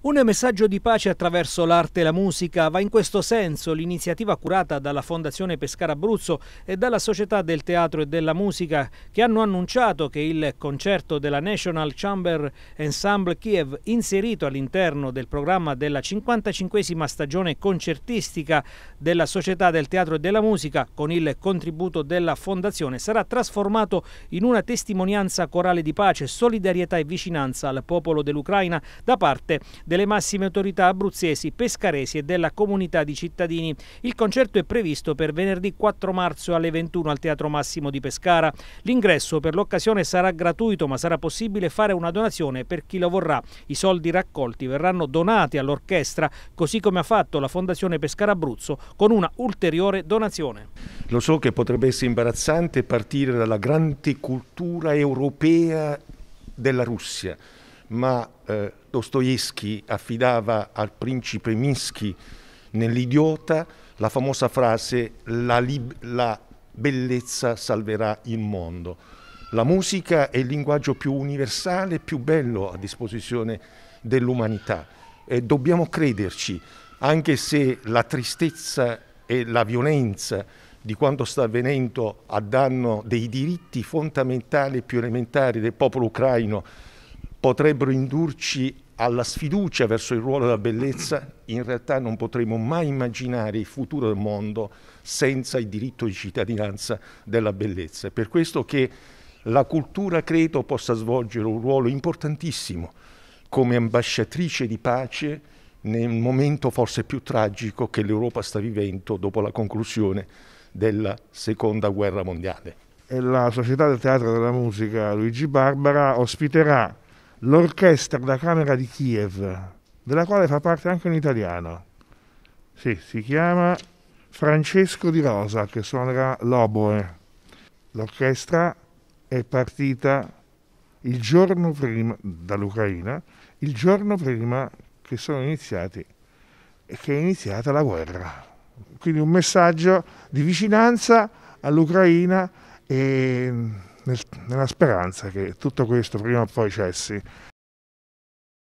Un messaggio di pace attraverso l'arte e la musica va in questo senso l'iniziativa curata dalla Fondazione Pescara Abruzzo e dalla Società del Teatro e della Musica che hanno annunciato che il concerto della National Chamber Ensemble Kiev inserito all'interno del programma della 55 stagione concertistica della Società del Teatro e della Musica con il contributo della Fondazione sarà trasformato in una testimonianza corale di pace, solidarietà e vicinanza al popolo dell'Ucraina da parte delle massime autorità abruzzesi, pescaresi e della comunità di cittadini. Il concerto è previsto per venerdì 4 marzo alle 21 al Teatro Massimo di Pescara. L'ingresso per l'occasione sarà gratuito, ma sarà possibile fare una donazione per chi lo vorrà. I soldi raccolti verranno donati all'orchestra, così come ha fatto la Fondazione Pescara Abruzzo con una ulteriore donazione. Lo so che potrebbe essere imbarazzante partire dalla grande cultura europea della Russia, ma eh, Dostoevsky affidava al principe Minsky nell'idiota la famosa frase la, la bellezza salverà il mondo. La musica è il linguaggio più universale, e più bello a disposizione dell'umanità e dobbiamo crederci, anche se la tristezza e la violenza di quanto sta avvenendo a danno dei diritti fondamentali e più elementari del popolo ucraino potrebbero indurci alla sfiducia verso il ruolo della bellezza, in realtà non potremo mai immaginare il futuro del mondo senza il diritto di cittadinanza della bellezza. È per questo che la cultura credo possa svolgere un ruolo importantissimo come ambasciatrice di pace nel momento forse più tragico che l'Europa sta vivendo dopo la conclusione della Seconda Guerra Mondiale. La Società del Teatro e della Musica Luigi Barbara ospiterà l'orchestra da camera di Kiev, della quale fa parte anche un italiano. Sì, si chiama Francesco Di Rosa, che suonerà l'oboe. L'orchestra è partita il giorno prima dall'Ucraina, il giorno prima che sono iniziati che è iniziata la guerra. Quindi un messaggio di vicinanza all'Ucraina e nel, nella speranza che tutto questo prima o poi cessi